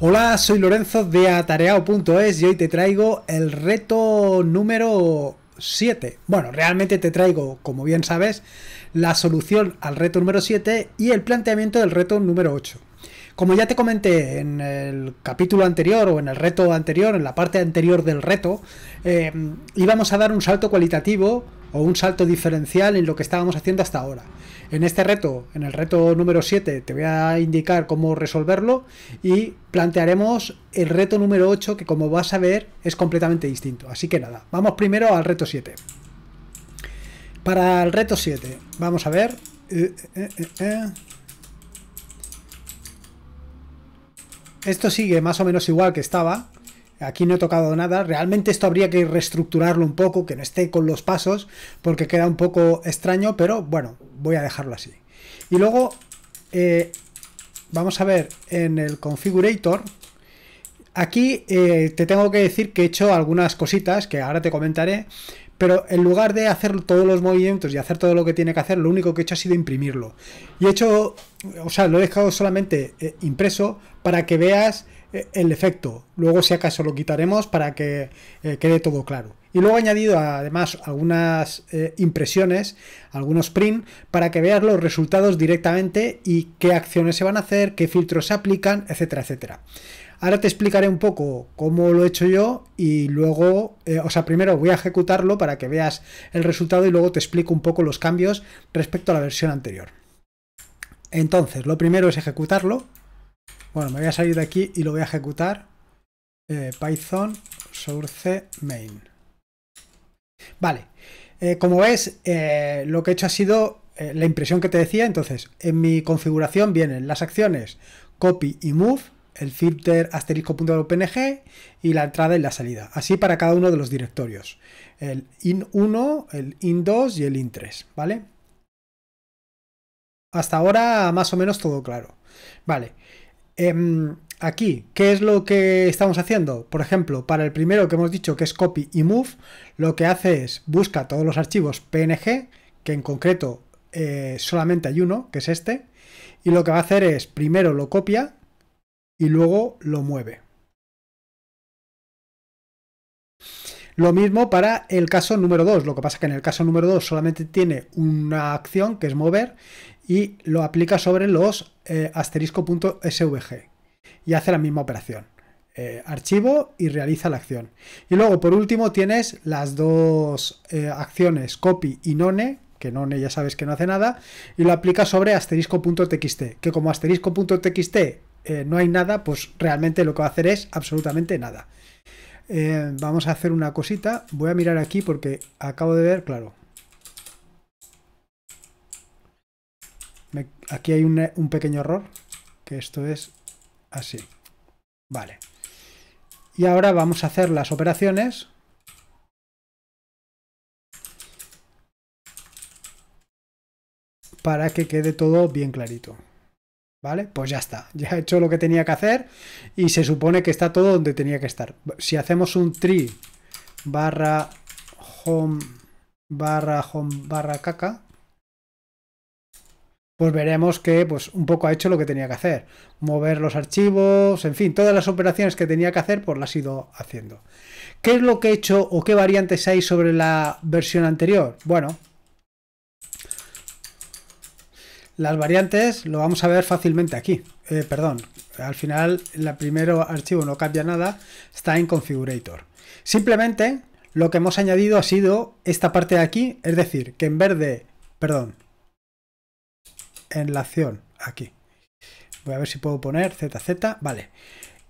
Hola, soy Lorenzo de Atareao.es y hoy te traigo el reto número 7. Bueno, realmente te traigo, como bien sabes, la solución al reto número 7 y el planteamiento del reto número 8. Como ya te comenté en el capítulo anterior o en el reto anterior, en la parte anterior del reto, eh, íbamos a dar un salto cualitativo o un salto diferencial en lo que estábamos haciendo hasta ahora. En este reto, en el reto número 7, te voy a indicar cómo resolverlo y plantearemos el reto número 8 que como vas a ver es completamente distinto. Así que nada, vamos primero al reto 7. Para el reto 7, vamos a ver... Eh, eh, eh, Esto sigue más o menos igual que estaba, aquí no he tocado nada, realmente esto habría que reestructurarlo un poco, que no esté con los pasos, porque queda un poco extraño, pero bueno, voy a dejarlo así. Y luego eh, vamos a ver en el configurator, aquí eh, te tengo que decir que he hecho algunas cositas que ahora te comentaré, pero en lugar de hacer todos los movimientos y hacer todo lo que tiene que hacer, lo único que he hecho ha sido imprimirlo. Y he hecho, o sea, lo he dejado solamente eh, impreso para que veas el efecto. Luego si acaso lo quitaremos para que eh, quede todo claro. Y luego he añadido además algunas eh, impresiones, algunos print, para que veas los resultados directamente y qué acciones se van a hacer, qué filtros se aplican, etcétera, etcétera. Ahora te explicaré un poco cómo lo he hecho yo y luego, eh, o sea, primero voy a ejecutarlo para que veas el resultado y luego te explico un poco los cambios respecto a la versión anterior. Entonces, lo primero es ejecutarlo. Bueno, me voy a salir de aquí y lo voy a ejecutar. Eh, Python source main. Vale, eh, como ves, eh, lo que he hecho ha sido la impresión que te decía. Entonces, en mi configuración vienen las acciones copy y move, el filter asterisco.png y la entrada y la salida. Así para cada uno de los directorios. El in1, el in2 y el in3, ¿vale? Hasta ahora más o menos todo claro. Vale. Em, aquí, ¿qué es lo que estamos haciendo? Por ejemplo, para el primero que hemos dicho que es copy y move, lo que hace es busca todos los archivos PNG, que en concreto eh, solamente hay uno, que es este, y lo que va a hacer es primero lo copia y luego lo mueve. Lo mismo para el caso número 2, lo que pasa que en el caso número 2 solamente tiene una acción que es mover y lo aplica sobre los eh, asterisco.svg y hace la misma operación. Eh, archivo y realiza la acción. Y luego por último tienes las dos eh, acciones copy y none, que none ya sabes que no hace nada, y lo aplica sobre asterisco.txt, que como asterisco.txt no hay nada, pues realmente lo que va a hacer es absolutamente nada. Eh, vamos a hacer una cosita. Voy a mirar aquí porque acabo de ver, claro. aquí hay un pequeño error, que esto es así. Vale. Y ahora vamos a hacer las operaciones. Para que quede todo bien clarito. ¿Vale? Pues ya está, ya ha hecho lo que tenía que hacer y se supone que está todo donde tenía que estar. Si hacemos un tree barra home barra home barra caca, pues veremos que pues, un poco ha hecho lo que tenía que hacer. Mover los archivos, en fin, todas las operaciones que tenía que hacer, pues las ha ido haciendo. ¿Qué es lo que he hecho o qué variantes hay sobre la versión anterior? Bueno, las variantes lo vamos a ver fácilmente aquí. Eh, perdón, al final el primero archivo no cambia nada, está en configurator. Simplemente lo que hemos añadido ha sido esta parte de aquí, es decir, que en verde perdón en la acción aquí. Voy a ver si puedo poner ZZ, vale.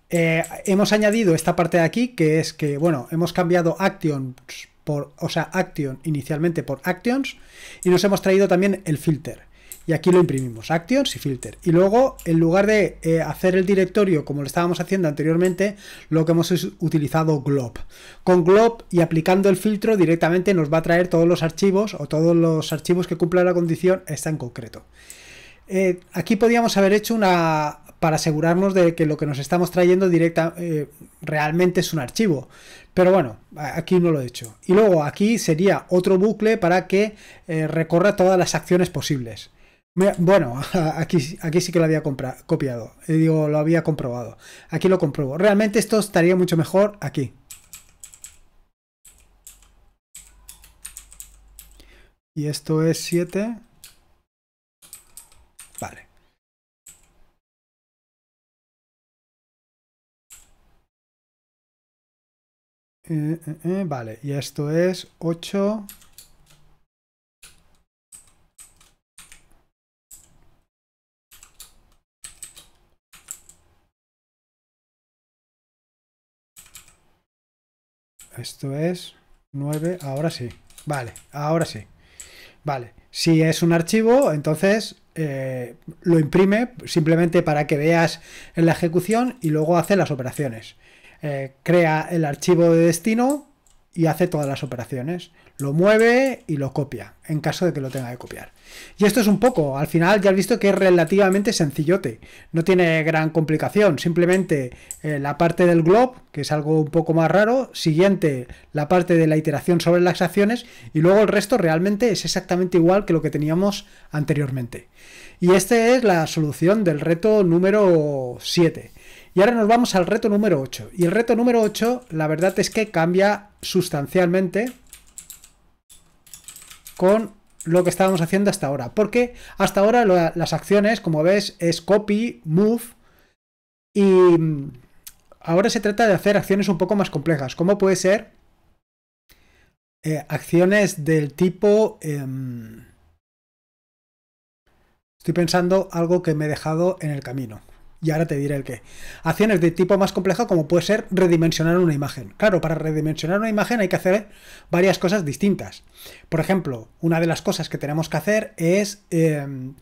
Eh, hemos añadido esta parte de aquí, que es que, bueno, hemos cambiado actions por, o sea, action inicialmente por actions y nos hemos traído también el filter y aquí lo imprimimos, Actions y Filter. Y luego, en lugar de eh, hacer el directorio como lo estábamos haciendo anteriormente, lo que hemos es utilizado Glob. Con Glob y aplicando el filtro directamente nos va a traer todos los archivos o todos los archivos que cumplan la condición está en concreto. Eh, aquí podríamos haber hecho una para asegurarnos de que lo que nos estamos trayendo directa eh, realmente es un archivo. Pero bueno, aquí no lo he hecho. Y luego aquí sería otro bucle para que recorra todas las acciones posibles bueno, aquí, aquí sí que lo había compra, copiado. Eh, digo, lo había comprobado. Aquí lo compruebo. Realmente esto estaría mucho mejor aquí. Y esto es 7. Vale. Eh, eh, vale, y esto es 8. Esto es 9, ahora sí. Vale, ahora sí. Vale, si es un archivo, entonces eh, lo imprime simplemente para que veas en la ejecución y luego hace las operaciones. Eh, crea el archivo de destino y hace todas las operaciones. Lo mueve y lo copia, en caso de que lo tenga que copiar. Y esto es un poco, al final ya has visto que es relativamente sencillote, no tiene gran complicación, simplemente eh, la parte del glob, que es algo un poco más raro, siguiente la parte de la iteración sobre las acciones y luego el resto realmente es exactamente igual que lo que teníamos anteriormente. Y esta es la solución del reto número 7. Y ahora nos vamos al reto número 8. Y el reto número 8, la verdad es que cambia sustancialmente con lo que estábamos haciendo hasta ahora. Porque hasta ahora las acciones, como ves, es copy, move y mm, ahora se trata de hacer acciones un poco más complejas. como puede ser eh, acciones del tipo... Em, estoy pensando algo que me he dejado en el camino y ahora te diré el qué. Acciones de tipo más complejo como puede ser redimensionar una imagen. Claro, para redimensionar una imagen hay que hacer varias cosas distintas. Por ejemplo, una de las cosas que tenemos que hacer es em,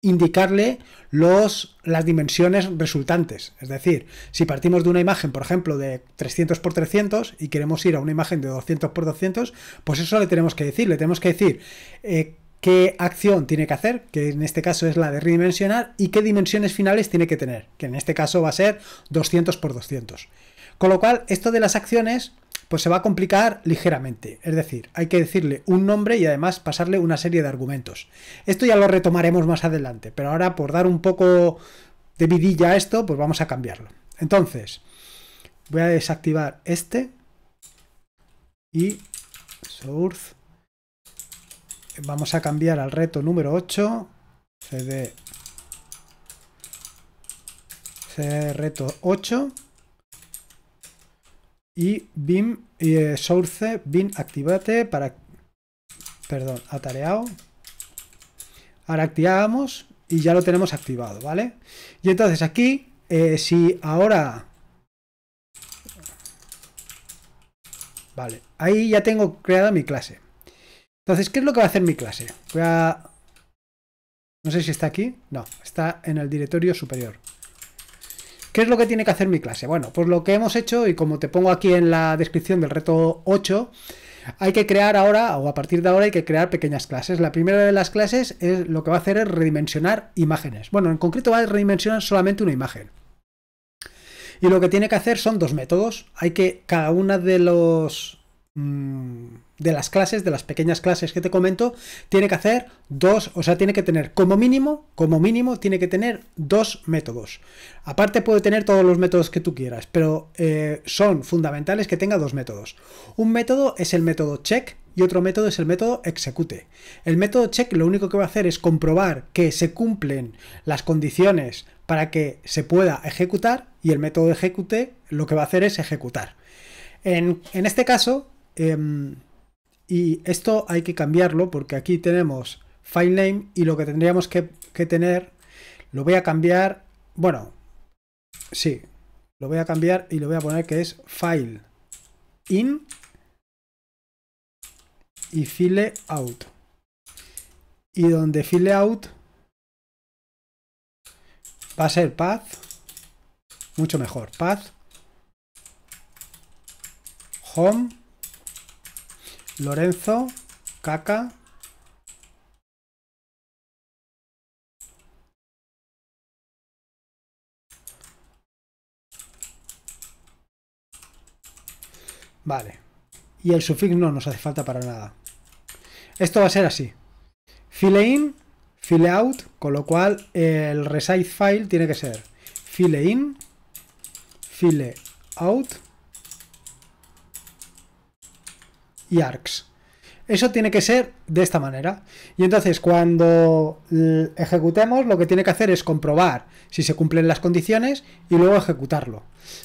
indicarle los, las dimensiones resultantes. Es decir, si partimos de una imagen, por ejemplo, de 300 x 300 y queremos ir a una imagen de 200 x 200, pues eso le tenemos que decir. Le tenemos que decir... Eh, qué acción tiene que hacer, que en este caso es la de redimensionar, y qué dimensiones finales tiene que tener, que en este caso va a ser 200 por 200. Con lo cual, esto de las acciones pues se va a complicar ligeramente. Es decir, hay que decirle un nombre y además pasarle una serie de argumentos. Esto ya lo retomaremos más adelante, pero ahora por dar un poco de vidilla a esto, pues vamos a cambiarlo. Entonces, voy a desactivar este y source Vamos a cambiar al reto número 8. CD. CD reto 8. Y BIM eh, source BIM activate para. Perdón, atareado. Ahora activamos y ya lo tenemos activado, ¿vale? Y entonces aquí, eh, si ahora Vale, ahí ya tengo creada mi clase. Entonces, ¿qué es lo que va a hacer mi clase? Voy a... No sé si está aquí. No, está en el directorio superior. ¿Qué es lo que tiene que hacer mi clase? Bueno, pues lo que hemos hecho, y como te pongo aquí en la descripción del reto 8, hay que crear ahora, o a partir de ahora hay que crear pequeñas clases. La primera de las clases es lo que va a hacer es redimensionar imágenes. Bueno, en concreto va a redimensionar solamente una imagen. Y lo que tiene que hacer son dos métodos. Hay que cada una de los... Mm, de las clases, de las pequeñas clases que te comento, tiene que hacer dos, o sea, tiene que tener como mínimo, como mínimo, tiene que tener dos métodos. Aparte puede tener todos los métodos que tú quieras, pero eh, son fundamentales que tenga dos métodos. Un método es el método check y otro método es el método execute. El método check lo único que va a hacer es comprobar que se cumplen las condiciones para que se pueda ejecutar y el método execute lo que va a hacer es ejecutar. En, en este caso... Em, y esto hay que cambiarlo porque aquí tenemos file name y lo que tendríamos que, tener, lo voy a cambiar, bueno, sí, lo voy a cambiar y lo voy a poner que es file in y file out. Y donde file out va a ser path, mucho mejor, path home Lorenzo, Caca. Vale. Y el sufix no nos hace falta para nada. Esto va a ser así. File in, file out, con lo cual el resize file tiene que ser file in, file out y arcs, Eso tiene que ser de esta manera. Y entonces cuando ejecutemos lo que tiene que hacer es comprobar si se cumplen las condiciones y luego ejecutarlo.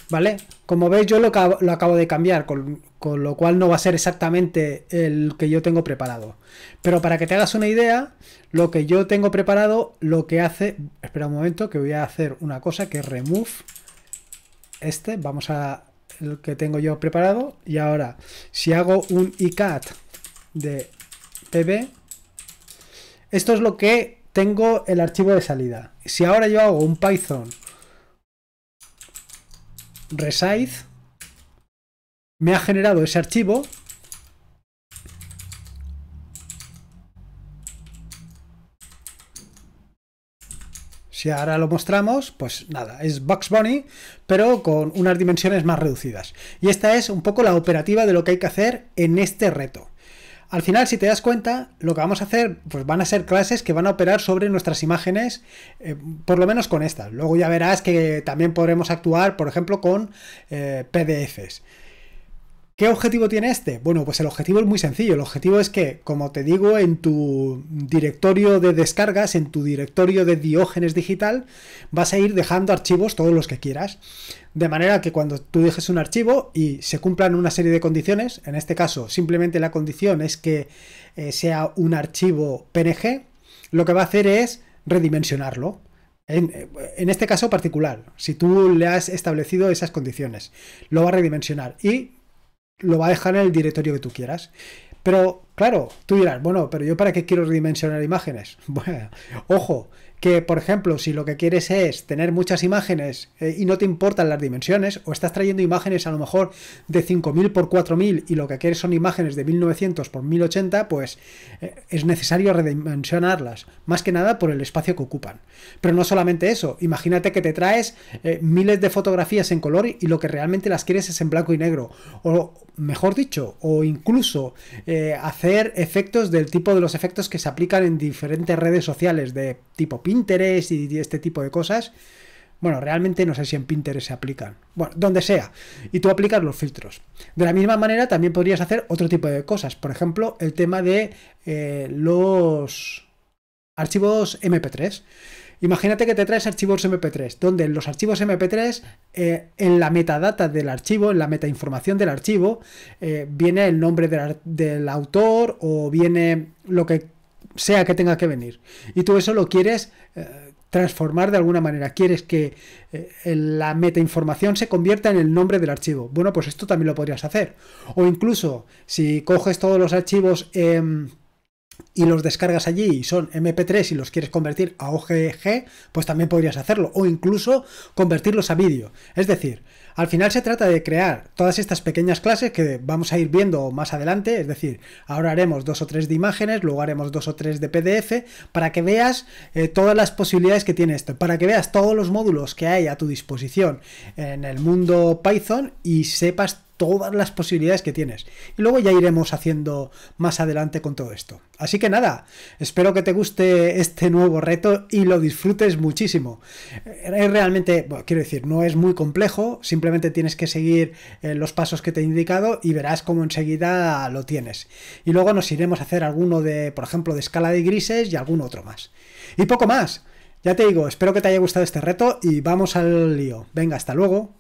¿Vale? Como veis yo lo, acabo de cambiar, con, con, lo cual no va a ser exactamente el que yo tengo preparado. Pero para que te hagas una idea, lo que yo tengo preparado, lo que hace... Espera un momento que voy a hacer una cosa que remove este. Vamos a el que tengo yo preparado. Y ahora, si hago un ICAT de pb, esto es lo que tengo el archivo de salida. Si ahora yo hago un Python resize, me ha generado ese archivo Si ahora lo mostramos, pues nada, es Bugs Bunny, pero con unas dimensiones más reducidas. Y esta es un poco la operativa de lo que hay que hacer en este reto. Al final, si te das cuenta, lo que vamos a hacer, pues van a ser clases que van a operar sobre nuestras imágenes, eh, por lo menos con estas. Luego ya verás que también podremos actuar, por ejemplo, con eh, PDFs. ¿Qué objetivo tiene este? Bueno, pues el objetivo es muy sencillo. El objetivo es que, como te digo, en tu directorio de descargas, en tu directorio de diógenes digital, vas a ir dejando archivos todos los que quieras. De manera que cuando tú dejes un archivo y se cumplan una serie de condiciones, en este caso simplemente la condición es que eh, sea un archivo PNG, lo que va a hacer es redimensionarlo. en, este caso particular, si tú le has establecido esas condiciones, lo va a redimensionar y lo va a dejar en el directorio que tú quieras. Pero Claro, tú dirás, bueno, pero yo para qué quiero redimensionar imágenes. Bueno, ojo, que por ejemplo, si lo que quieres es tener muchas imágenes eh, y no te importan las dimensiones, o estás trayendo imágenes a lo mejor de 5000 por 4000 y lo que quieres son imágenes de 1900 por 1080, pues eh, es necesario redimensionarlas, más que nada por el espacio que ocupan. Pero no solamente eso, imagínate que te traes eh, miles de fotografías en color y lo que realmente las quieres es en blanco y negro, o mejor dicho, o incluso hacer efectos del tipo de los efectos que se aplican en diferentes redes sociales, de tipo Pinterest y este tipo de cosas. Bueno, realmente no sé si en Pinterest se aplican. Bueno, donde sea. Y tú aplicas los filtros. De la misma manera, también podrías hacer otro tipo de cosas. Por ejemplo, el tema de eh, los archivos MP3. Imagínate que te traes archivos MP3, donde en los archivos MP3, eh, en la metadata del archivo, en la metainformación del archivo, eh, viene el nombre del, autor o viene lo que sea que tenga que venir. Y tú eso lo quieres eh, transformar de alguna manera. Quieres que la la metainformación se convierta en el nombre del archivo. Bueno, pues esto también lo podrías hacer. O incluso si coges todos los archivos y los descargas allí y son MP3 y los quieres convertir a OGG, pues también podrías hacerlo o incluso convertirlos a vídeo. Es decir, al final se trata de crear todas estas pequeñas clases que vamos a ir viendo más adelante, es decir, ahora haremos dos o tres de imágenes, luego haremos dos o tres de PDF, para que veas eh, todas las posibilidades que tiene esto, para que veas todos los módulos que hay a tu disposición en el mundo Python y sepas todas las posibilidades que tienes. Y luego ya iremos haciendo más adelante con todo esto. Así que nada, espero que te guste este nuevo reto y lo disfrutes muchísimo. Eh, es realmente, quiero decir, no es muy complejo, Simplemente tienes que seguir eh, los pasos que te he indicado y verás cómo enseguida lo tienes. Y luego nos iremos a hacer alguno de, por ejemplo, de escala de grises y algún otro más. Y poco más. Ya te digo, espero que te haya gustado este reto y vamos al lío. Venga, hasta luego.